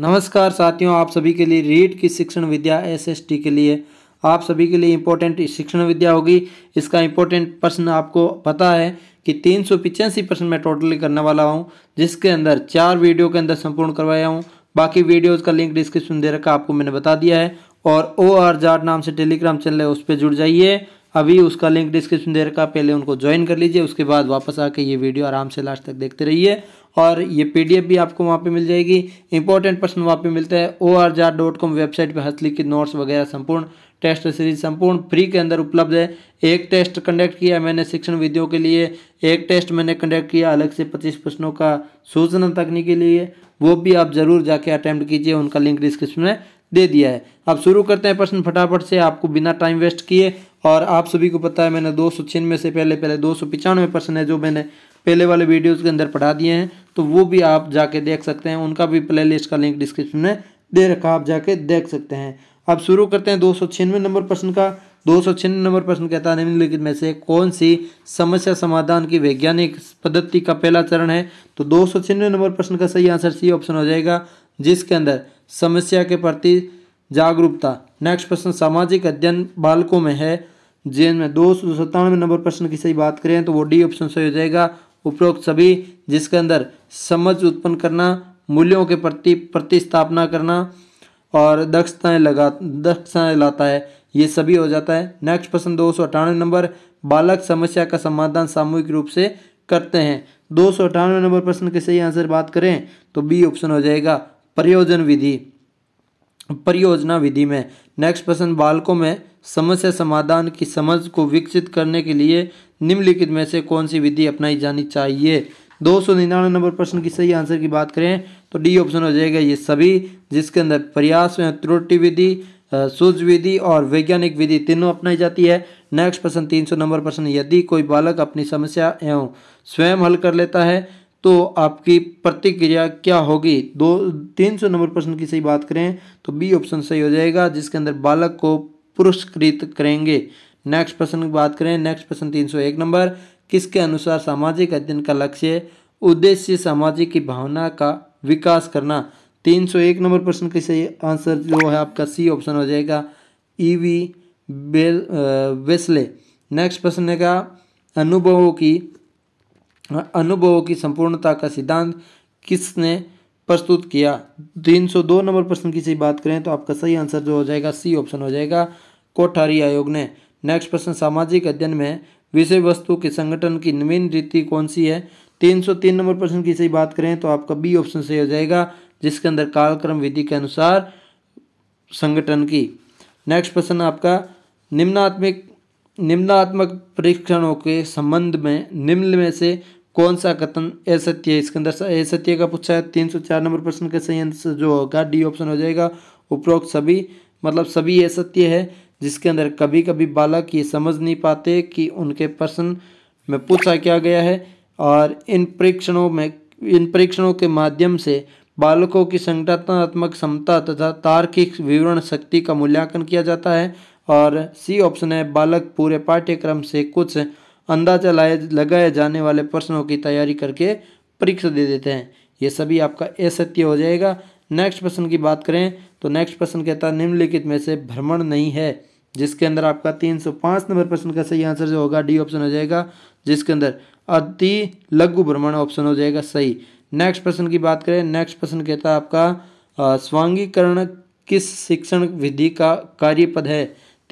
नमस्कार साथियों आप सभी के लिए रीट की शिक्षण विद्या एसएसटी के लिए आप सभी के लिए इम्पोर्टेंट शिक्षण विद्या होगी इसका इम्पोर्टेंट प्रश्न आपको पता है कि तीन सौ पिचासी प्रश्न मैं टोटली करने वाला हूँ जिसके अंदर चार वीडियो के अंदर संपूर्ण करवाया हूँ बाकी वीडियोज़ का लिंक डिस्क्रिप्शन दे रखा आपको मैंने बता दिया है और ओ आर जाट नाम से टेलीग्राम चैनल है उस पर जुड़ जाइए अभी उसका लिंक डिस्क्रिप्शन दे रखा पहले उनको ज्वाइन कर लीजिए उसके बाद वापस आके ये वीडियो आराम से लास्ट तक देखते रहिए और ये पीडीएफ भी आपको वहाँ पे मिल जाएगी इंपॉर्टेंट प्रश्न वहाँ पे मिलता है O R jar dot com website पर हस्तलिखित नोट्स वगैरह संपूर्ण टेस्ट सीरीज संपूर्ण फ्री के अंदर उपलब्ध है एक टेस्ट कंडक्ट किया मैंने शिक्षण विधियों के लिए एक टेस्ट मैंने कंडक्ट किया अलग से पच्चीस प्रश्नों का सूचना तकनी के लिए वो भी आप ज़रूर जाके अटैम्प्ट कीजिए उनका लिंक डिस्क्रिप्शन में दे दिया है अब शुरू करते हैं प्रश्न फटाफट से आपको बिना टाइम वेस्ट किए और आप सभी को पता है मैंने दो सौ छियानवे से पहले पहले दो सौ पचानवे प्रश्न है जो मैंने पहले वाले वीडियोस के अंदर पढ़ा दिए हैं तो वो भी आप जाके देख सकते हैं उनका भी प्ले लिस्ट का लिंक डिस्क्रिप्शन में दे रखा आप जाके देख सकते हैं अब शुरू करते हैं दो नंबर प्रश्न का दो नंबर प्रश्न कहता है निम्नलिखित में से कौन सी समस्या समाधान की वैज्ञानिक पद्धति का पहला चरण है तो दो नंबर प्रश्न का सही आंसर सी ऑप्शन हो जाएगा जिसके अंदर समस्या के प्रति जागरूकता नेक्स्ट प्रश्न सामाजिक अध्ययन बालकों में है जिनमें दो सौ सत्तानवे नंबर प्रश्न की सही बात करें तो वो डी ऑप्शन सही हो जाएगा उपरोक्त सभी जिसके अंदर समझ उत्पन्न करना मूल्यों के प्रति प्रतिस्थापना करना और दक्षताएं लगा दक्षताएं लाता है ये सभी हो जाता है नेक्स्ट प्रश्न दो सौ अठानवे नंबर बालक समस्या का समाधान सामूहिक रूप से करते हैं दो सौ अठानवे नंबर प्रश्न के सही आंसर बात करें तो बी ऑप्शन हो जाएगा प्रयोजन विधि परियोजना विधि में नेक्स्ट प्रश्न बालकों में समस्या समाधान की समझ को विकसित करने के लिए निम्नलिखित में से कौन सी विधि अपनाई जानी चाहिए दो सौ निन्यानवे नंबर प्रश्न की सही आंसर की बात करें तो डी ऑप्शन हो जाएगा ये सभी जिसके अंदर प्रयास त्रुटि विधि सूज विधि और वैज्ञानिक विधि तीनों अपनाई जाती है नेक्स्ट प्रश्न तीन सौ नंबर प्रश्न यदि कोई बालक अपनी समस्या एवं स्वयं हल कर लेता है तो आपकी प्रतिक्रिया क्या होगी दो तीन सौ नंबर प्रश्न की सही बात करें तो बी ऑप्शन सही हो जाएगा जिसके अंदर बालक को पुरस्कृत करेंगे नेक्स्ट प्रश्न की बात करें नेक्स्ट प्रश्न तीन सौ एक नंबर किसके अनुसार सामाजिक अध्ययन का लक्ष्य उद्देश्य सामाजिक की भावना का विकास करना तीन सौ एक नंबर प्रश्न का सही आंसर जो है आपका सी ऑप्शन हो जाएगा E V Bell Wesley next प्रश्न है का अनुभवों की अनुभवों की संपूर्णता का सिद्धांत किसने प्रस्तुत किया तीन सौ दो नंबर प्रश्न की सही बात करें तो आपका सही आंसर जो हो जाएगा सी ऑप्शन हो जाएगा कोठारी आयोग ने नेक्स्ट प्रश्न सामाजिक अध्ययन में विषय वस्तु के संगठन की नवीन रीति कौन सी है 303 नंबर प्रश्न की सही बात करें तो आपका बी ऑप्शन सही हो जाएगा जिसके अंदर कालक्रम विधि के अनुसार संगठन की नेक्स्ट प्रश्न आपका निम्नात्मिक निम्नात्मक परीक्षणों के संबंध में निम्न में से कौन सा कथन असत्य है इसके अंदर असत्य का पूछा है तीन सौ चार नंबर प्रश्न का सही आंसर जो होगा डी ऑप्शन हो जाएगा उपरोक्त सभी मतलब सभी असत्य है जिसके अंदर कभी कभी बालक ये समझ नहीं पाते कि उनके प्रश्न में पूछा क्या गया है और इन परीक्षणों में इन परीक्षणों के माध्यम से बालकों की संगठनात्मक क्षमता तथा तार्किक विवरण शक्ति का मूल्यांकन किया जाता है और सी ऑप्शन है बालक पूरे पाठ्यक्रम से कुछ अंदाजा लाए लगाए जाने वाले प्रश्नों की तैयारी करके परीक्षा दे देते हैं ये सभी आपका असत्य हो जाएगा नेक्स्ट प्रश्न की बात करें तो नेक्स्ट प्रश्न कहता है निम्नलिखित में से भ्रमण नहीं है जिसके अंदर आपका 305 नंबर प्रश्न का सही आंसर जो होगा डी ऑप्शन हो जाएगा जिसके अंदर अति लघु भ्रमण ऑप्शन हो जाएगा सही नेक्स्ट प्रश्न की बात करें नेक्स्ट प्रश्न कहता है आपका स्वांगीकरण किस शिक्षण विधि का कार्यपद है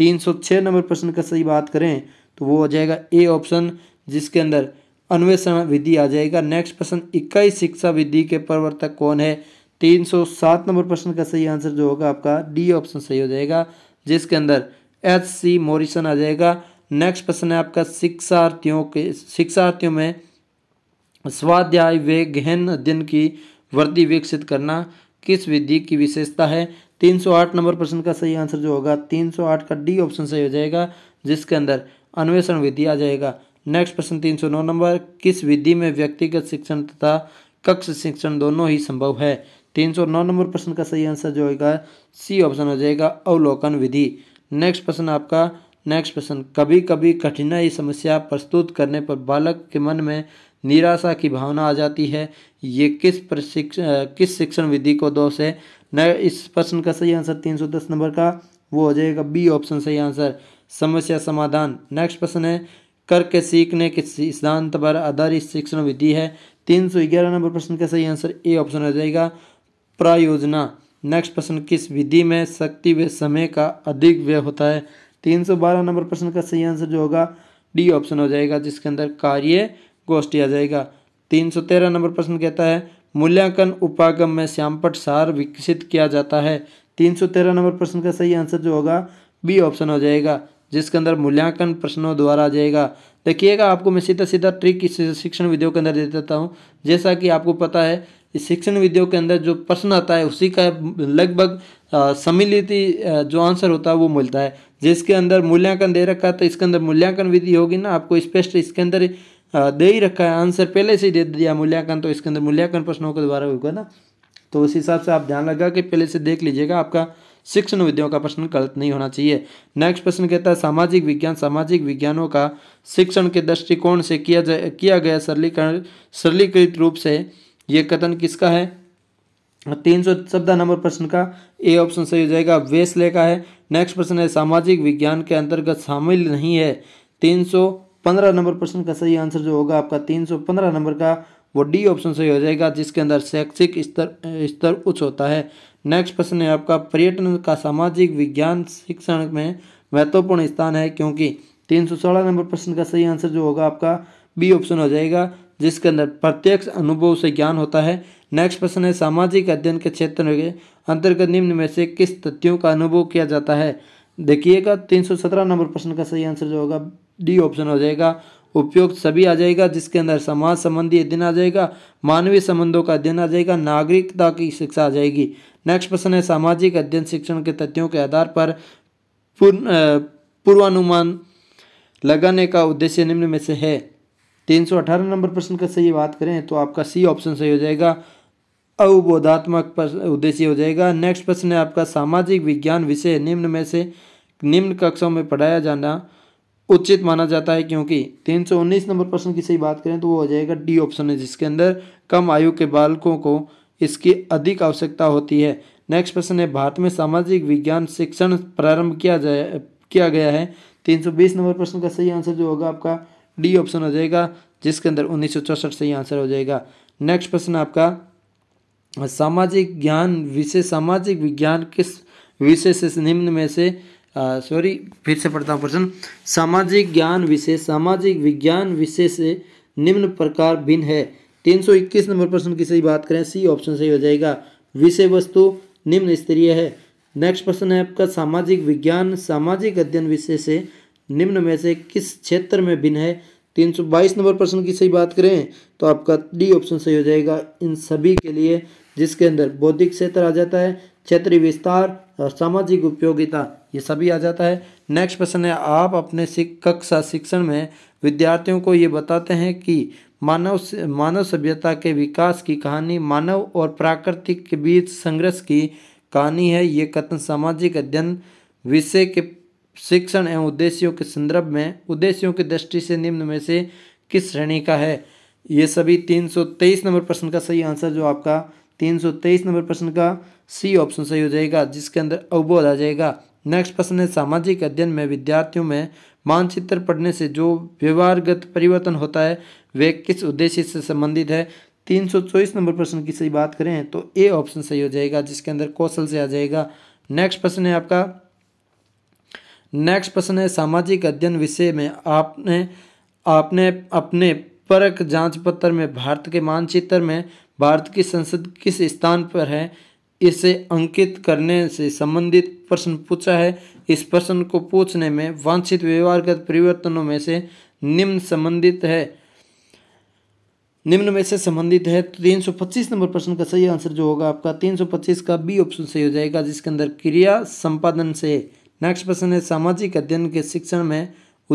306 नंबर प्रश्न का सही बात करें तो वो हो जाएगा ए ऑप्शन जिसके अंदर अन्वेषण विधि आ जाएगा नेक्स्ट प्रश्न इक्कीस शिक्षा विधि के प्रवर्तक कौन है 307 नंबर प्रश्न का सही आंसर जो होगा आपका डी ऑप्शन सही हो जाएगा जिसके अंदर एच सी मोरिसन आ जाएगा नेक्स्ट प्रश्न है आपका शिक्षार्थियों के शिक्षार्थियों में स्वाध्याय वे गहन अध्ययन की वृद्धि विकसित करना किस विधि की विशेषता है 308 नंबर प्रश्न का सही आंसर जो होगा 308 का डी ऑप्शन सही हो जाएगा जिसके अंदर अन्वेषण विधि आ जाएगा नेक्स्ट प्रश्न 309 नंबर किस विधि में व्यक्तिगत शिक्षण तथा कक्ष शिक्षण दोनों ही संभव है 309 नंबर प्रश्न का सही आंसर जो होगा सी ऑप्शन हो जाएगा अवलोकन विधि नेक्स्ट प्रश्न आपका नेक्स्ट प्रश्न कभी कभी कठिनाई समस्या प्रस्तुत करने पर बालक के मन में निराशा की भावना आ जाती है ये किस प्रशिक्षण किस शिक्षण विधि को दोष है न इस प्रश्न का सही आंसर तीन सौ दस नंबर का वो हो जाएगा बी ऑप्शन सही आंसर समस्या समाधान नेक्स्ट प्रश्न है करके सीखने के सिद्धांत पर आधारित शिक्षण विधि है तीन सौ ग्यारह नंबर प्रश्न का सही आंसर ए ऑप्शन हो जाएगा प्रायोजना नेक्स्ट प्रश्न किस विधि में शक्ति व समय का अधिक व्यय होता है तीन सौ बारह नंबर प्रश्न का सही आंसर जो होगा डी ऑप्शन हो जाएगा जिसके अंदर कार्य गोष्ठी आ जाएगा तीन सौ तेरह नंबर प्रश्न कहता है मूल्यांकन उपागम में श्यामपट सार विकसित किया जाता है तीन सौ तेरह नंबर प्रश्न का सही आंसर जो होगा बी ऑप्शन हो जाएगा जिसके अंदर मूल्यांकन प्रश्नों द्वारा आ जाएगा देखिएगा आपको मैं सीधा सीधा ट्रिक इस शिक्षण वीडियो के अंदर दे देता हूँ जैसा कि आपको पता है इस शिक्षण विधियों के अंदर जो प्रश्न आता है उसी का लगभग सम्मिलित जो आंसर होता है वो मिलता है जिसके अंदर मूल्यांकन दे रखा है तो इसके अंदर मूल्यांकन विधि होगी ना आपको स्पष्ट इसके अंदर दे ही रखा है आंसर पहले से ही दे दिया मूल्यांकन तो इसके अंदर मूल्यांकन प्रश्नों के द्वारा होगा ना तो उस हिसाब से आप ध्यान रखा कि पहले से देख लीजिएगा आपका शिक्षण विधियों का प्रश्न गलत नहीं होना चाहिए नेक्स्ट प्रश्न कहता है सामाजिक विज्ञान सामाजिक विज्ञानों का शिक्षण के दृष्टिकोण से किया जा किया गया सरलीकरण सरलीकृत रूप से ये कथन किसका है तीन सौ चौदह नंबर प्रश्न का ए ऑप्शन सही हो जाएगा वेस्ले का है नेक्स्ट प्रश्न है सामाजिक विज्ञान के अंतर्गत शामिल नहीं है तीन सौ पंद्रह नंबर प्रश्न का सही आंसर जो होगा आपका तीन सौ पंद्रह नंबर का वो डी ऑप्शन सही हो जाएगा जिसके अंदर शैक्षिक स्तर स्तर उच्च होता है नेक्स्ट प्रश्न है आपका पर्यटन का सामाजिक विज्ञान शिक्षण में महत्वपूर्ण स्थान है क्योंकि तीन सौ सोलह नंबर प्रश्न का सही आंसर जो होगा आपका बी ऑप्शन हो जाएगा जिसके अंदर प्रत्यक्ष अनुभव से ज्ञान होता है नेक्स्ट प्रश्न है सामाजिक अध्ययन के क्षेत्र के अंतर्गत निम्न में से किस तथ्यों का अनुभव किया जाता है देखिएगा तीन सौ सत्रह नंबर प्रश्न का सही आंसर जो होगा डी ऑप्शन हो जाएगा उपयोग सभी आ जाएगा जिसके अंदर समाज संबंधी अध्ययन आ जाएगा मानवीय संबंधों का अध्ययन आ जाएगा नागरिकता की शिक्षा आ जाएगी नेक्स्ट प्रश्न है सामाजिक अध्ययन शिक्षण के तथ्यों के आधार पर पूर्वानुमान लगाने का उद्देश्य निम्न में से है तीन सौ अठारह नंबर प्रश्न का सही बात करें तो आपका सी ऑप्शन सही हो जाएगा अवबोधात्मक उद्देश्य हो जाएगा नेक्स्ट प्रश्न है आपका सामाजिक विज्ञान विषय निम्न में से निम्न कक्षाओं में पढ़ाया जाना उचित माना जाता है क्योंकि तीन सौ उन्नीस नंबर प्रश्न की सही बात करें तो वो हो जाएगा डी ऑप्शन है जिसके अंदर कम आयु के बालकों को इसकी अधिक आवश्यकता होती है नेक्स्ट प्रश्न है भारत में सामाजिक विज्ञान शिक्षण प्रारंभ किया जाए किया गया है तीन सौ बीस नंबर प्रश्न का सही आंसर जो होगा आपका डी ऑप्शन हो जाएगा जिसके अंदर उन्नीस से ही आंसर हो जाएगा नेक्स्ट प्रश्न आपका सामाजिक ज्ञान विषय सामाजिक विज्ञान किस विषय से निम्न में से सॉरी फिर से पढ़ता हूँ प्रश्न सामाजिक ज्ञान विषय सामाजिक विज्ञान विषय से निम्न प्रकार भिन्न है 321 नंबर प्रश्न की सही बात करें सी ऑप्शन सही हो जाएगा विषय वस्तु निम्न स्तरीय है नेक्स्ट प्रश्न है आपका सामाजिक विज्ञान सामाजिक अध्ययन विषय से निम्न में से किस क्षेत्र में भिन्न है 322 नंबर प्रश्न की सही बात करें तो आपका डी ऑप्शन सही हो जाएगा इन सभी के लिए जिसके अंदर बौद्धिक क्षेत्र आ जाता है क्षेत्रीय विस्तार और सामाजिक उपयोगिता ये सभी आ जाता है नेक्स्ट प्रश्न है आप अपने कक्षा शिक्षण में विद्यार्थियों को ये बताते हैं कि मानव मानव सभ्यता के विकास की कहानी मानव और प्राकृतिक के बीच संघर्ष की कहानी है ये कथन सामाजिक अध्ययन विषय के शिक्षण एवं उद्देश्यों के संदर्भ में उद्देश्यों की दृष्टि से निम्न में से किस श्रेणी का है ये सभी 323 नंबर प्रश्न का सही आंसर जो आपका 323 नंबर प्रश्न का सी ऑप्शन सही हो जाएगा जिसके अंदर अवबोध आ जाएगा नेक्स्ट प्रश्न है सामाजिक अध्ययन में विद्यार्थियों में मानचित्र पढ़ने से जो व्यवहारगत परिवर्तन होता है वे किस उद्देश्य से संबंधित है तीन सौ चौबीस नंबर प्रश्न की सही बात करें तो ए ऑप्शन सही हो जाएगा जिसके अंदर कौशल से आ जाएगा नेक्स्ट प्रश्न है आपका नेक्स्ट प्रश्न है सामाजिक अध्ययन विषय में आपने आपने अपने परक जांच पत्र में भारत के मानचित्र में भारत की संसद किस स्थान पर है इसे अंकित करने से संबंधित प्रश्न पूछा है इस प्रश्न को पूछने में वांछित व्यवहारगत परिवर्तनों में से निम्न संबंधित है निम्न में से संबंधित है तो तीन सौ पच्चीस नंबर प्रश्न का सही आंसर जो होगा आपका तीन सौ पच्चीस का बी ऑप्शन सही हो जाएगा जिसके अंदर क्रिया संपादन से नेक्स्ट प्रश्न है सामाजिक अध्ययन के शिक्षण में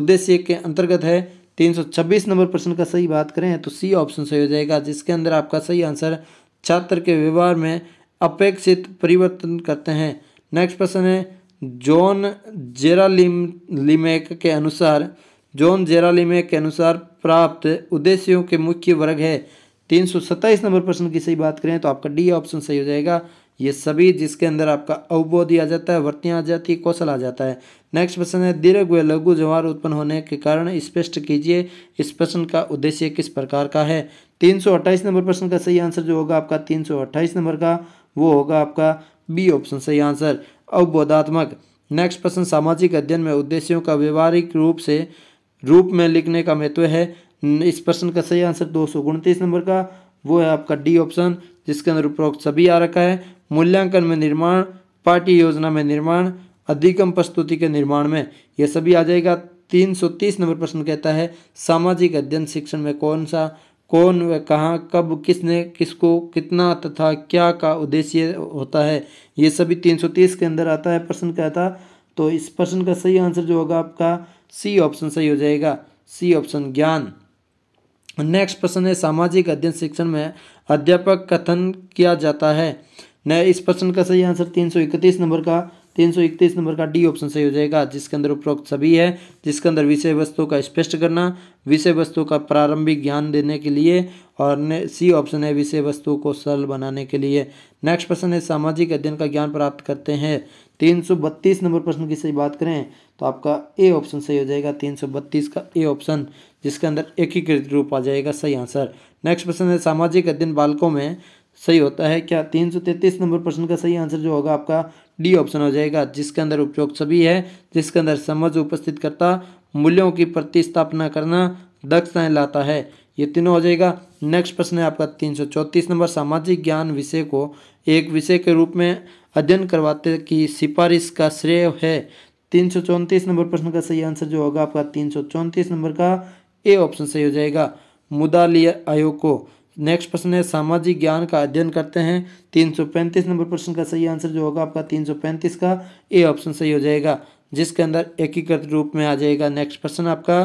उद्देश्य के अंतर्गत है 326 नंबर प्रश्न का सही बात करें तो सी ऑप्शन सही हो जाएगा जिसके अंदर आपका सही आंसर छात्र के व्यवहार में अपेक्षित परिवर्तन करते हैं नेक्स्ट प्रश्न है जॉन जेरालिम लिमेक के अनुसार जॉन जेरालिमेक के अनुसार प्राप्त उद्देश्यों के मुख्य वर्ग है तीन सौ सत्ताईस नंबर प्रश्न की सही बात करें तो आपका डी ऑप्शन सही हो जाएगा ये सभी जिसके अंदर आपका अवबोधि आ जाता है वर्तियाँ आ जाती है कौशल आ जाता है नेक्स्ट प्रश्न है दीर्घ व लघु जवाहर उत्पन्न होने के कारण स्पष्ट कीजिए इस प्रश्न का उद्देश्य किस प्रकार का है तीन सौ अट्ठाईस नंबर प्रश्न का सही आंसर जो होगा आपका तीन सौ अट्ठाईस नंबर का वो होगा आपका बी ऑप्शन सही आंसर अवबोधात्मक नेक्स्ट प्रश्न सामाजिक अध्ययन में उद्देश्यों का व्यवहारिक रूप से रूप में लिखने का महत्व है इस प्रश्न का सही आंसर दो नंबर का वो है आपका डी ऑप्शन जिसके अंदर उपरोक्त सभी आ रखा है मूल्यांकन में निर्माण पार्टी योजना में निर्माण अधिकम प्रस्तुति के निर्माण में यह सभी आ जाएगा 330 नंबर प्रश्न कहता है सामाजिक अध्ययन शिक्षण में कौन सा कौन व कहाँ कब किसने किसको कितना तथा क्या का उद्देश्य होता है ये सभी 330 के अंदर आता है प्रश्न कहता तो इस प्रश्न का सही आंसर जो होगा आपका सी ऑप्शन सही हो जाएगा सी ऑप्शन ज्ञान नेक्स्ट प्रश्न है सामाजिक अध्ययन शिक्षण में अध्यापक कथन किया जाता है न इस प्रश्न का सही आंसर तीन सौ इकतीस नंबर का तीन सौ इकतीस नंबर का डी ऑप्शन सही हो जाएगा जिसके अंदर उपरोक्त सभी है जिसके अंदर विषय वस्तु का स्पष्ट करना विषय वस्तु का प्रारंभिक ज्ञान देने के लिए और सी ऑप्शन है विषय वस्तु को सरल बनाने के लिए नेक्स्ट प्रश्न है सामाजिक अध्ययन का ज्ञान प्राप्त करते हैं तीन सौ बत्तीस नंबर प्रश्न की सही बात करें तो आपका ए ऑप्शन सही हो जाएगा तीन सौ बत्तीस का ए ऑप्शन जिसके अंदर एकीकृत रूप आ जाएगा सही आंसर नेक्स्ट प्रश्न है सामाजिक अध्ययन बालकों में सही होता है क्या तीन सौ तैंतीस नंबर प्रश्न का सही आंसर जो होगा आपका डी ऑप्शन हो जाएगा जिसके अंदर उपयोग सभी है जिसके अंदर समझ उपस्थित करता मूल्यों की प्रतिस्थापना करना दक्षताएं लाता है ये तीनों हो जाएगा नेक्स्ट प्रश्न है आपका तीन सौ चौंतीस नंबर सामाजिक ज्ञान विषय को एक विषय के रूप में अध्ययन करवाते की सिफारिश का श्रेय है तीन सौ चौंतीस नंबर प्रश्न का सही आंसर जो होगा आपका तीन सौ चौंतीस नंबर का ए ऑप्शन सही हो जाएगा मुदालिया आयोग को नेक्स्ट प्रश्न है सामाजिक ज्ञान का अध्ययन करते हैं तीन सौ पैंतीस नंबर प्रश्न का सही आंसर जो होगा आपका तीन सौ पैंतीस का ए ऑप्शन सही हो जाएगा जिसके अंदर एकीकृत रूप में आ जाएगा नेक्स्ट प्रश्न आपका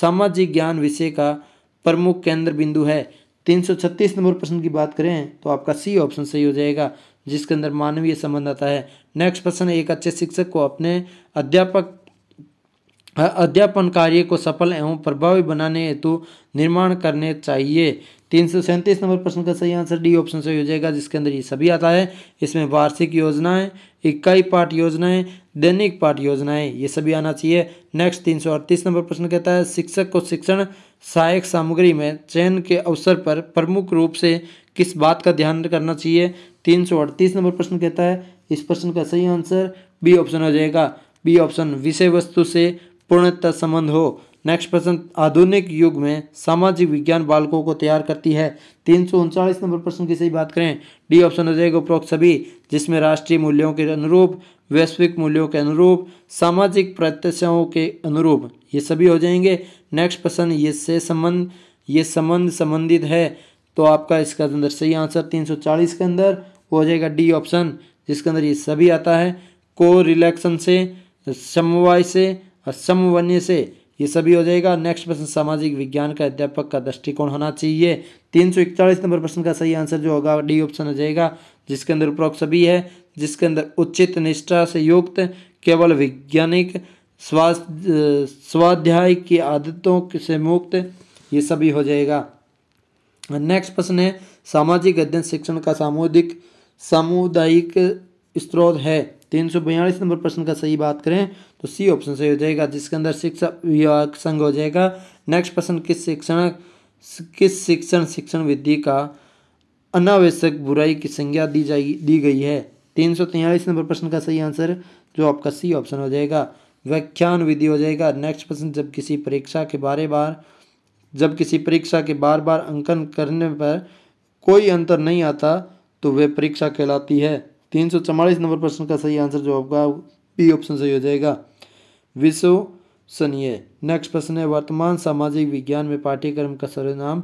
सामाजिक ज्ञान विषय का प्रमुख केंद्र बिंदु है तीन सौ छत्तीस नंबर प्रश्न की बात करें तो आपका सी ऑप्शन सही हो जाएगा जिसके अंदर मानवीय संबंध आता है नेक्स्ट प्रश्न एक अच्छे शिक्षक को अपने अध्यापक अध्यापन कार्य को सफल एवं प्रभावी बनाने हेतु निर्माण करने चाहिए तीन सौ सैंतीस नंबर प्रश्न का सही आंसर डी ऑप्शन सही हो जाएगा जिसके अंदर ये सभी आता है इसमें वार्षिक योजनाएं इकाई पाठ योजनाएं दैनिक पाठ योजनाएं ये सभी आना चाहिए नेक्स्ट तीन सौ अड़तीस नंबर प्रश्न कहता है शिक्षक को शिक्षण सहायक सामग्री में चयन के अवसर पर प्रमुख रूप से किस बात का ध्यान करना चाहिए तीन सौ अड़तीस नंबर प्रश्न कहता है इस प्रश्न का सही आंसर बी ऑप्शन हो जाएगा बी ऑप्शन विषय वस्तु से पूर्णतः संबंध हो नेक्स्ट प्रश्न आधुनिक युग में सामाजिक विज्ञान बालकों को तैयार करती है तीन सौ उनचालीस नंबर प्रश्न की सही बात करें डी ऑप्शन हो जाएगा उपरोक्त सभी जिसमें राष्ट्रीय मूल्यों के अनुरूप वैश्विक मूल्यों के अनुरूप सामाजिक प्रत्याशाओं के अनुरूप ये सभी हो जाएंगे नेक्स्ट प्रश्न ये से संबंध ये संबंध संबंधित है तो आपका इसका अंदर सही आंसर चालीस के अंदर वो हो जाएगा डी ऑप्शन जिसके अंदर ये सभी आता है को रिलैक्सन से समवाय से और समवन्य से ये सभी हो जाएगा नेक्स्ट प्रश्न सामाजिक विज्ञान का अध्यापक का दृष्टिकोण होना चाहिए तीन सौ इकतालीस नंबर प्रश्न का सही आंसर जो होगा डी ऑप्शन हो जाएगा जिसके अंदर उपरोक्त सभी है जिसके अंदर उचित निष्ठा से युक्त केवल वैज्ञानिक स्वास्थ्य स्वाध्याय की आदतों से मुक्त ये सभी हो जाएगा नेक्स्ट प्रश्न है सामाजिक अध्ययन शिक्षण का सामूहिक सामुदायिक स्रोत है तीन सौ बयालीस नंबर प्रश्न का सही बात करें तो सी ऑप्शन सही हो जाएगा जिसके अंदर शिक्षा विभाग संघ हो जाएगा नेक्स्ट प्रश्न किस शिक्षण किस शिक्षण शिक्षण विधि का अनावश्यक बुराई की संज्ञा दी जाएगी दी गई है तीन सौ तैंतालीस नंबर प्रश्न का सही आंसर जो आपका सी ऑप्शन हो जाएगा व्याख्यान विधि हो जाएगा नेक्स्ट प्रश्न जब किसी परीक्षा के बारे बार जब किसी परीक्षा के बार बार अंकन करने पर कोई अंतर नहीं आता तो वह परीक्षा कहलाती है तीन सौ चवालीस नंबर प्रश्न का सही आंसर जो होगा बी ऑप्शन सही हो जाएगा विश्वसनीय नेक्स्ट प्रश्न है वर्तमान सामाजिक विज्ञान में पाठ्यक्रम का सर्वनाम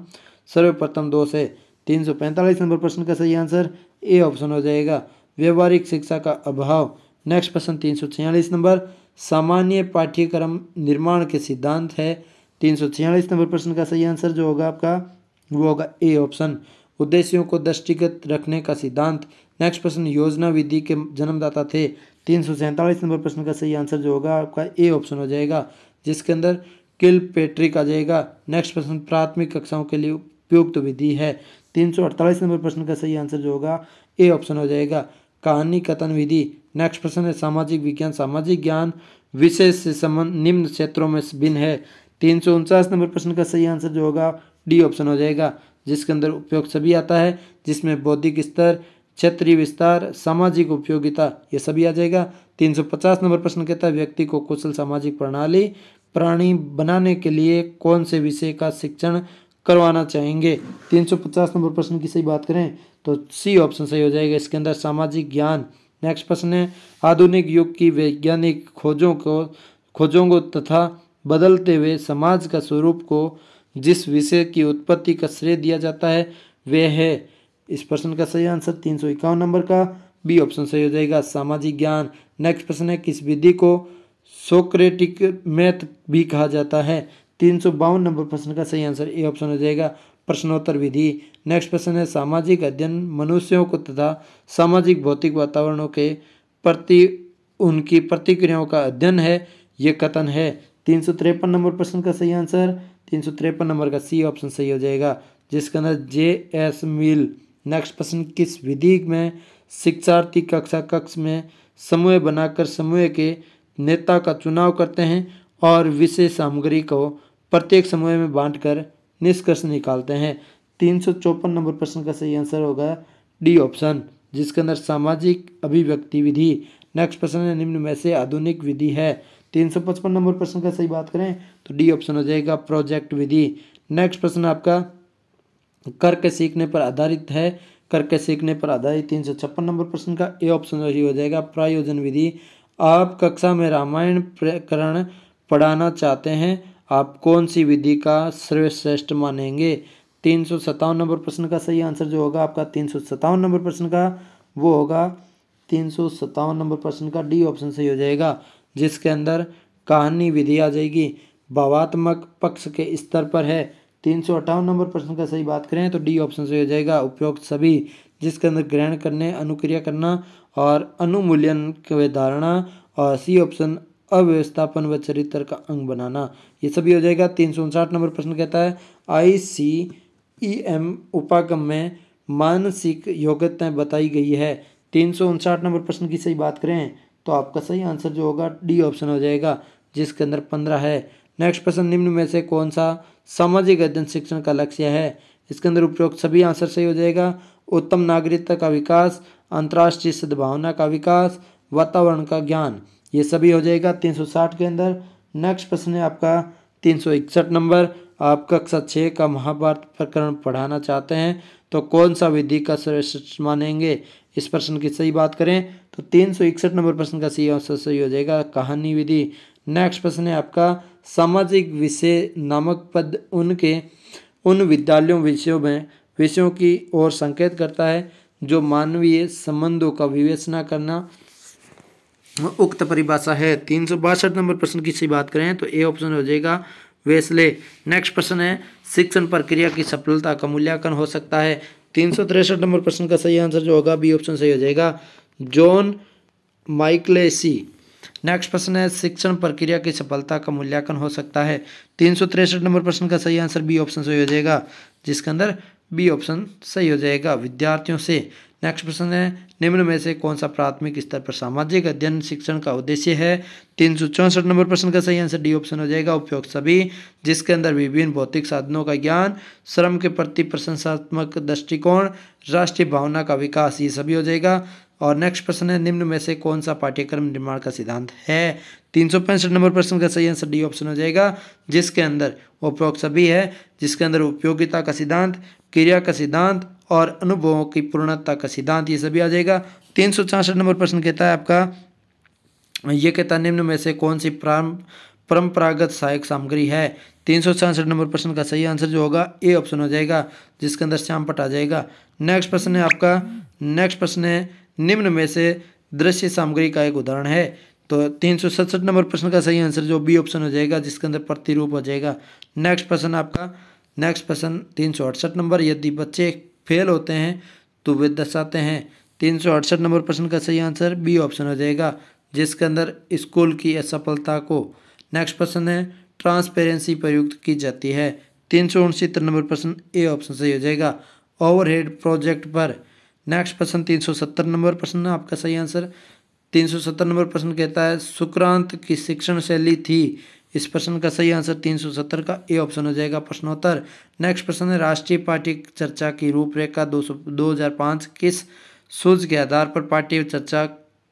सर्वप्रथम दोष है तीन सौ पैंतालीस नंबर प्रश्न का सही आंसर ए ऑप्शन हो जाएगा व्यवहारिक शिक्षा का अभाव नेक्स्ट प्रश्न तीन सौ छियालीस नंबर सामान्य पाठ्यक्रम निर्माण के सिद्धांत है तीन सौ छियालीस नंबर प्रश्न का सही आंसर जो होगा आपका वो होगा ए ऑप्शन उद्देश्यों को दृष्टिगत रखने का सिद्धांत नेक्स्ट प्रश्न योजना विधि के जन्मदाता थे तीन सौ सैंतालीस नंबर प्रश्न का सही आंसर जो होगा आपका ए ऑप्शन हो जाएगा जिसके अंदर किल पेट्रिक आ जाएगा नेक्स्ट प्रश्न प्राथमिक कक्षाओं के लिए उपयुक्त विधि है तीन सौ अड़तालीस नंबर प्रश्न का सही आंसर जो होगा ए ऑप्शन हो जाएगा कहानी कथन विधि नेक्स्ट प्रश्न है सामाजिक विज्ञान सामाजिक ज्ञान विषय से संबंध निम्न क्षेत्रों में भिन्न है तीन सौ उनचास नंबर प्रश्न का सही आंसर जो होगा डी ऑप्शन हो जाएगा जिसके अंदर उपयोग सभी आता है जिसमें बौद्धिक स्तर क्षेत्रीय विस्तार सामाजिक उपयोगिता ये सभी आ जाएगा 350 नंबर प्रश्न कहता है व्यक्ति को कुशल सामाजिक प्रणाली प्राणी बनाने के लिए कौन से विषय का शिक्षण करवाना चाहेंगे 350 नंबर प्रश्न की सही बात करें तो सी ऑप्शन सही हो जाएगा इसके अंदर सामाजिक ज्ञान नेक्स्ट प्रश्न है आधुनिक युग की वैज्ञानिक खोजों को खोजों को तथा बदलते हुए समाज का स्वरूप को जिस विषय की उत्पत्ति का श्रेय दिया जाता है वह है इस प्रश्न का सही आंसर तीन सौ इक्यावन नंबर का बी ऑप्शन सही हो जाएगा सामाजिक ज्ञान नेक्स्ट प्रश्न है किस विधि को सोक्रेटिक मैथ भी कहा जाता है तीन सौ बावन नंबर प्रश्न का सही आंसर ए ऑप्शन हो जाएगा प्रश्नोत्तर विधि नेक्स्ट प्रश्न है सामाजिक अध्ययन मनुष्यों को तथा सामाजिक भौतिक वातावरणों के प्रति उनकी प्रतिक्रियाओं का अध्ययन है ये कथन है तीन सौ तिरपन नंबर प्रश्न का सही आंसर तीन सौ तिरपन नंबर का सी ऑप्शन सही हो जाएगा जिसके अंदर जे एस मिल नेक्स्ट प्रश्न किस विधि में शिक्षार्थी कक्षा कक्ष में समूह बनाकर समूह के नेता का चुनाव करते हैं और विषय सामग्री को प्रत्येक समूह में कर निष्कर्ष निकालते हैं तीन सौ चौपन नंबर प्रश्न का सही आंसर होगा डी ऑप्शन जिसके अंदर सामाजिक अभिव्यक्ति विधि नेक्स्ट प्रश्न है निम्न में से आधुनिक विधि है तीन सौ पचपन नंबर प्रश्न का सही बात करें तो डी ऑप्शन हो जाएगा प्रोजेक्ट विधि नेक्स्ट प्रश्न आपका कर्क सीखने पर आधारित है के सीखने पर आधारित तीन सौ छप्पन नंबर प्रश्न का ए ऑप्शन सही हो जाएगा प्रायोजन विधि आप कक्षा में रामायण प्रकरण पढ़ाना चाहते हैं आप कौन सी विधि का सर्वश्रेष्ठ मानेंगे तीन सौ सत्तावन नंबर प्रश्न का सही आंसर जो होगा आपका तीन सौ सत्तावन नंबर प्रश्न का वो होगा तीन सौ सत्तावन नंबर प्रश्न का डी ऑप्शन सही हो जाएगा जिसके अंदर कहानी विधि आ जाएगी भावात्मक पक्ष के स्तर पर है तीन सौ अट्ठावन नंबर प्रश्न का सही बात करें तो डी ऑप्शन से हो जाएगा उपयुक्त सभी जिसके अंदर ग्रहण करने अनुक्रिया करना और अनुमूल्यन के धारणा और सी ऑप्शन अव्यवस्थापन व चरित्र का अंग बनाना ये सभी हो जाएगा तीन सौ उनसाठ नंबर प्रश्न कहता है आई सी ई एम उपागम में मानसिक योग्यताएं बताई गई है तीन सौ उनसाठ नंबर प्रश्न की सही बात करें तो आपका सही आंसर जो होगा डी ऑप्शन हो जाएगा जिसके अंदर पंद्रह है नेक्स्ट प्रश्न निम्न में से कौन सा सामाजिक अध्ययन शिक्षण का लक्ष्य है इसके अंदर उपयुक्त सभी आंसर सही हो जाएगा उत्तम नागरिकता का विकास अंतर्राष्ट्रीय सद्भावना का विकास वातावरण का ज्ञान ये सभी हो जाएगा 360 के अंदर नेक्स्ट प्रश्न है आपका तीन नंबर आप कक्षा छः का महाभारत प्रकरण पढ़ाना चाहते हैं तो कौन सा विधि का सर्वश्रेष्ठ मानेंगे इस प्रश्न की सही बात करें तो तीन सौ इकसठ नंबर प्रश्न का सही आंसर सही हो जाएगा कहानी विधि नेक्स्ट प्रश्न है आपका सामाजिक विषय नामक पद उनके उन विद्यालयों विषयों में विषयों की ओर संकेत करता है जो मानवीय संबंधों का विवेचना करना उक्त परिभाषा है तीन सौ बासठ नंबर प्रश्न की सही बात करें तो ए ऑप्शन हो जाएगा वेसले नेक्स्ट प्रश्न है शिक्षण प्रक्रिया की सफलता का मूल्यांकन हो सकता है तीन सौ तिरसठ नंबर प्रश्न का सही आंसर जो होगा बी ऑप्शन सही हो जाएगा जॉन माइकलेसी नेक्स्ट प्रश्न है शिक्षण प्रक्रिया की सफलता का मूल्यांकन हो सकता है तीन सौ तिरसठ नंबर प्रश्न का सही आंसर बी ऑप्शन सही हो जाएगा जिसके अंदर बी ऑप्शन सही हो जाएगा विद्यार्थियों से नेक्स्ट प्रश्न है निम्न में से कौन सा प्राथमिक स्तर पर सामाजिक अध्ययन शिक्षण का उद्देश्य है तीन सौ चौंसठ नंबर प्रश्न का सही आंसर डी ऑप्शन हो जाएगा उपयोग सभी जिसके अंदर विभिन्न भौतिक साधनों का ज्ञान श्रम के प्रति प्रशंसात्मक दृष्टिकोण राष्ट्रीय भावना का विकास ये सभी हो जाएगा और नेक्स्ट प्रश्न है निम्न में से कौन सा पाठ्यक्रम निर्माण का सिद्धांत है तीन सौ पैंसठ नंबर प्रश्न का सही आंसर डी ऑप्शन हो जाएगा जिसके अंदर उपयोग सभी है जिसके अंदर उपयोगिता का सिद्धांत क्रिया का सिद्धांत और अनुभवों की पूर्णता का सिद्धांत ये सभी आ जाएगा तीन सौ छासठ नंबर प्रश्न कहता है आपका ये कहता है निम्न में से कौन सी परंपरागत सहायक सामग्री है तीन सौ छियासठ नंबर प्रश्न का सही आंसर जो होगा ए ऑप्शन हो जाएगा जिसके अंदर श्यामपट आ जाएगा नेक्स्ट प्रश्न है आपका नेक्स्ट प्रश्न है निम्न में से दृश्य सामग्री का एक उदाहरण है तो तीन सौ सड़सठ नंबर प्रश्न का सही आंसर जो बी ऑप्शन हो जाएगा जिसके अंदर प्रतिरूप हो जाएगा नेक्स्ट प्रश्न आपका नेक्स्ट प्रश्न तीन सौ अड़सठ नंबर यदि बच्चे फेल होते हैं तो वे दर्शाते हैं तीन सौ अड़सठ नंबर प्रश्न का सही आंसर बी ऑप्शन हो जाएगा जिसके अंदर स्कूल की असफलता को नेक्स्ट प्रश्न है ट्रांसपेरेंसी प्रयुक्त की जाती है तीन सौ उनसत्तर नंबर प्रश्न ए ऑप्शन सही हो जाएगा ओवरहेड प्रोजेक्ट पर नेक्स्ट प्रश्न तीन सौ सत्तर नंबर प्रश्न आपका सही आंसर तीन सौ सत्तर नंबर प्रश्न कहता है सुक्रांत की शिक्षण शैली थी इस प्रश्न का सही आंसर 370 का ए ऑप्शन हो जाएगा प्रश्नोत्तर नेक्स्ट प्रश्न है राष्ट्रीय पार्टी चर्चा की रूपरेखा दो दो हजार पांच किस सूझ के आधार पर पार्टी चर्चा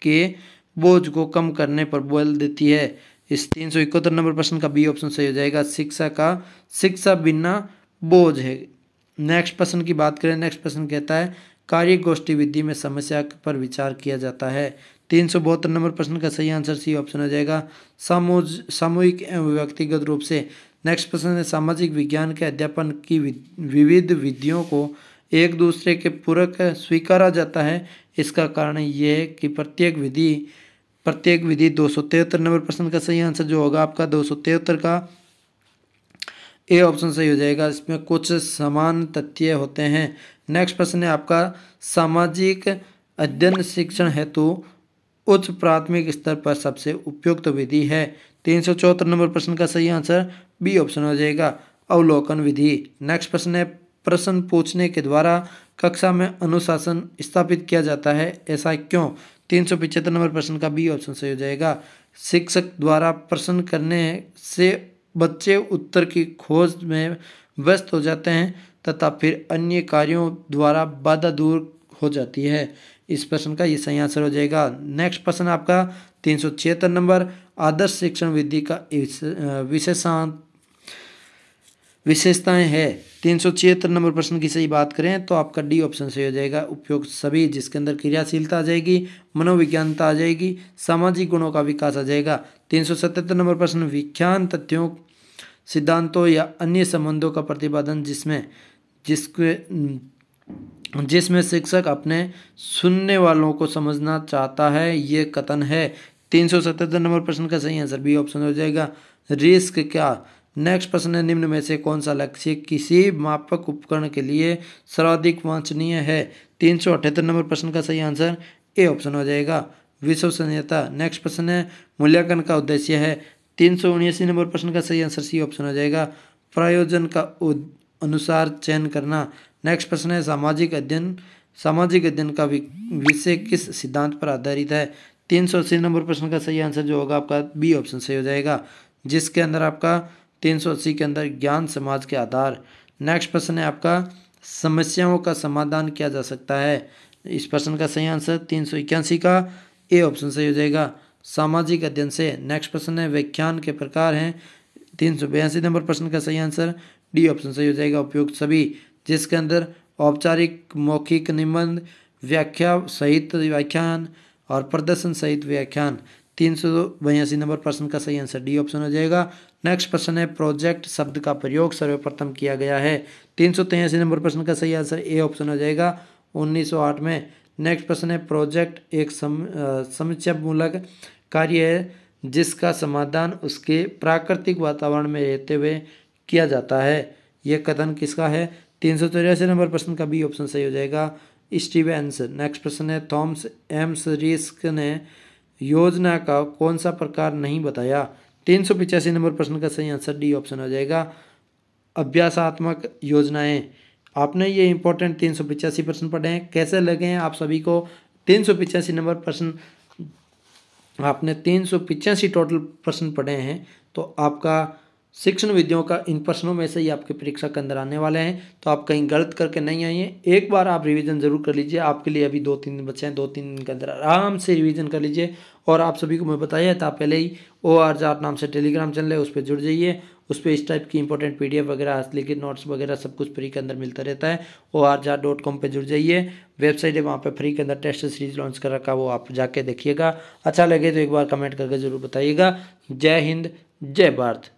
के बोझ को कम करने पर बोल देती है इस तीन सौ इकहत्तर नंबर प्रश्न का बी ऑप्शन सही हो जाएगा शिक्षा का शिक्षा बिना बोझ है नेक्स्ट प्रश्न की बात करें नेक्स्ट प्रश्न कहता है कार्य गोष्ठी विधि में समस्या पर विचार किया जाता है तीन सौ बहत्तर नंबर प्रश्न का सही आंसर सी ऑप्शन हो जाएगा सामूज सामूहिक एवं व्यक्तिगत रूप से नेक्स्ट प्रश्न है सामाजिक विज्ञान के अध्यापन की विविध विधियों को एक दूसरे के पूरक स्वीकारा जाता है इसका कारण यह है कि प्रत्येक विधि प्रत्येक विधि दो सौ तिहत्तर नंबर प्रश्न का सही आंसर जो होगा आपका दो सौ तिहत्तर का ए ऑप्शन सही हो जाएगा इसमें कुछ समान तथ्य होते हैं नेक्स्ट प्रश्न है आपका सामाजिक अध्ययन शिक्षण हेतु उच्च प्राथमिक स्तर पर सबसे उपयुक्त विधि है तीन सौ चौहत्तर नंबर प्रश्न का सही आंसर बी ऑप्शन हो जाएगा अवलोकन विधि नेक्स्ट प्रश्न है प्रश्न पूछने के द्वारा कक्षा में अनुशासन स्थापित किया जाता है ऐसा क्यों तीन सौ पिछहत्तर नंबर प्रश्न का बी ऑप्शन सही हो जाएगा शिक्षक द्वारा प्रश्न करने से बच्चे उत्तर की खोज में व्यस्त हो जाते हैं तथा फिर अन्य कार्यों द्वारा बाधा दूर हो जाती है इस प्रश्न का ये सही आंसर हो जाएगा नेक्स्ट प्रश्न आपका तीन सौ छिहत्तर नंबर आदर्श शिक्षण विधि का विशेषांक विशेषताएं है तीन सौ छिहत्तर नंबर प्रश्न की सही बात करें तो आपका डी ऑप्शन सही हो जाएगा उपयोग सभी जिसके अंदर क्रियाशीलता आ जाएगी मनोविज्ञानता आ जाएगी सामाजिक गुणों का विकास आ जाएगा तीन सौ सतहत्तर नंबर प्रश्न विख्यान तथ्यों सिद्धांतों या अन्य संबंधों का प्रतिपादन जिसमें जिसके जिसमें शिक्षक अपने सुनने वालों को समझना चाहता है ये कथन है तीन सौ सतहत्तर नंबर प्रश्न का सही आंसर बी ऑप्शन हो जाएगा रिस्क क्या नेक्स्ट प्रश्न है निम्न में से कौन सा लक्ष्य किसी मापक उपकरण के लिए सर्वाधिक वांछनीय है तीन सौ अठहत्तर नंबर प्रश्न का सही आंसर ए ऑप्शन हो जाएगा विश्वसनीयता नेक्स्ट प्रश्न है मूल्यांकन का उद्देश्य है तीन सौ उन्यासी नंबर प्रश्न का सही आंसर सी ऑप्शन हो जाएगा प्रयोजन का अनुसार चयन करना नेक्स्ट प्रश्न है सामाजिक अध्ययन सामाजिक अध्ययन का विषय किस सिद्धांत पर आधारित है तीन सौ अस्सी नंबर प्रश्न का सही आंसर जो होगा आपका बी ऑप्शन सही हो जाएगा जिसके अंदर आपका तीन सौ अस्सी के अंदर ज्ञान समाज के आधार नेक्स्ट प्रश्न है आपका समस्याओं का समाधान किया जा सकता है इस प्रश्न का सही आंसर तीन सौ इक्यासी का ए ऑप्शन सही हो जाएगा सामाजिक अध्ययन से नेक्स्ट प्रश्न है व्याख्यान के प्रकार हैं तीन सौ बयासी नंबर प्रश्न का सही आंसर डी ऑप्शन सही हो जाएगा उपयुक्त सभी जिसके अंदर औपचारिक मौखिक निबंध व्याख्या सहित व्याख्यान और प्रदर्शन सहित व्याख्यान तीन सौ बयासी नंबर प्रश्न का सही आंसर डी ऑप्शन हो जाएगा नेक्स्ट प्रश्न है प्रोजेक्ट शब्द का प्रयोग सर्वप्रथम किया गया है तीन सौ तेयासी नंबर प्रश्न का सही आंसर ए ऑप्शन हो जाएगा 1908 में नेक्स्ट प्रश्न है प्रोजेक्ट एक सम समीक्षामूलक कार्य है जिसका समाधान उसके प्राकृतिक वातावरण में रहते हुए किया जाता है यह कथन किसका है तीन सौ चौरासी नंबर प्रश्न का बी ऑप्शन सही हो जाएगा स्टीवेंस नेक्स्ट प्रश्न है थॉम्स एम्स रिस्क ने योजना का कौन सा प्रकार नहीं बताया तीन सौ पिचासी नंबर प्रश्न का सही आंसर डी ऑप्शन हो जाएगा अभ्यासात्मक योजनाएं आपने ये इंपॉर्टेंट तीन सौ पिचासी प्रश्न पढ़े हैं कैसे लगे हैं आप सभी को तीन सौ पिचासी नंबर प्रश्न आपने तीन सौ पिचासी टोटल प्रश्न पढ़े हैं तो आपका शिक्षण विधियों का इन प्रश्नों में से ही आपके परीक्षा के अंदर आने वाले हैं तो आप कहीं गलत करके नहीं आइए एक बार आप रिवीजन ज़रूर कर लीजिए आपके लिए अभी दो तीन दिन बचे हैं दो तीन दिन के अंदर आराम से रिवीजन कर लीजिए और आप सभी को मैं बताया था पहले ही ओ आर जाट नाम से टेलीग्राम चैनल है उस पर जुड़ जाइए उस पर इस टाइप की इंपॉर्टेंट पी वगैरह लिखित नोट्स वगैरह सब कुछ फ्री के अंदर मिलता रहता है O R jat dot com पर जुड़ जाइए वेबसाइट है वहाँ पर फ्री के अंदर टेस्ट सीरीज लॉन्च कर रखा वो आप जाके देखिएगा अच्छा लगे तो एक बार कमेंट करके जरूर बताइएगा जय हिंद जय भारत